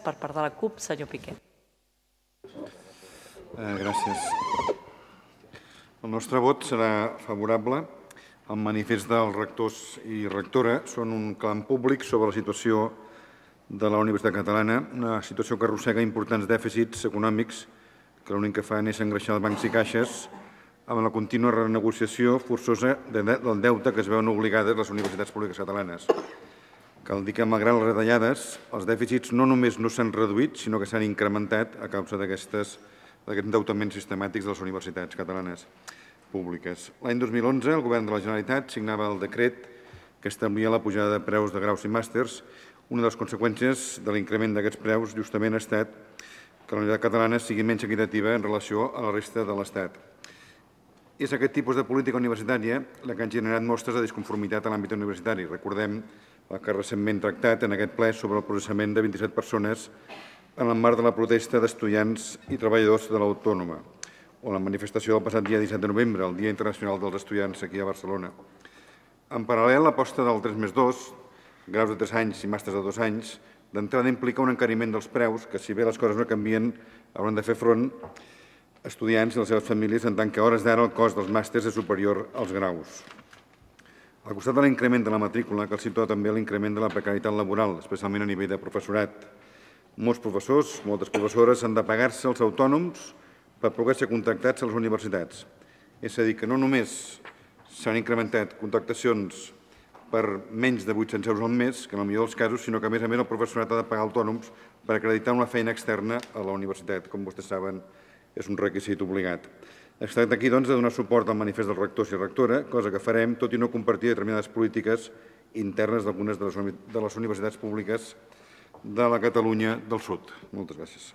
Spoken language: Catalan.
Per part de la CUP, senyor Piqué. Eh, gràcies. El nostre vot serà favorable. El manifest dels rectors i rectora són un clam públic sobre la situació de la Universitat Catalana, una situació que arrossega importants dèficits econòmics que l'únic que fan és engreixar els bancs i caixes amb la contínua renegociació forçosa del deute que es veuen obligades les universitats públiques catalanes. Cal dir que, malgrat les retallades, els dèficits no només no s'han reduït, sinó que s'han incrementat a causa d'aquests endeutaments sistemàtics de les universitats catalanes públiques. L'any 2011, el Govern de la Generalitat signava el decret que establia la pujada de preus de graus i màsters. Una de les conseqüències de l'increment d'aquests preus justament ha estat que la Universitat Catalana sigui menys equitativa en relació a la resta de l'Estat. És aquest tipus de política universitària la que han generat mostres de disconformitat a l'àmbit universitari. Recordem el que recentment tractat en aquest ple sobre el processament de 27 persones en el marc de la protesta d'estudiants i treballadors de l'Autònoma, o la manifestació del passat dia 17 de novembre, el Dia Internacional dels Estudiants aquí a Barcelona. En paral·lel, l'aposta del 3 més 2, graus de 3 anys i màsters de 2 anys, d'entrada implica un encariment dels preus, que si bé les coses no canvien, hauran de fer front estudiants i les seves famílies en tant que a hores d'ara el cost dels màsters és superior als graus. Al costat de l'increment de la matrícula, cal situar també l'increment de la precarietat laboral, especialment a nivell de professorat. Molts professors, moltes professores, han de pagar-se els autònoms per poder ser contractats a les universitats. És a dir, que no només s'han incrementat contractacions per menys de 800 euros al mes, que en el millor dels casos, sinó que, a més a més, el professorat ha de pagar autònoms per acreditar una feina externa a la universitat. Com vostès saben, és un requisit obligat. Es tracta aquí, doncs, de donar suport al manifest dels rectors i rectora, cosa que farem, tot i no compartir determinades polítiques internes d'algunes de les universitats públiques de la Catalunya del Sud. Moltes gràcies.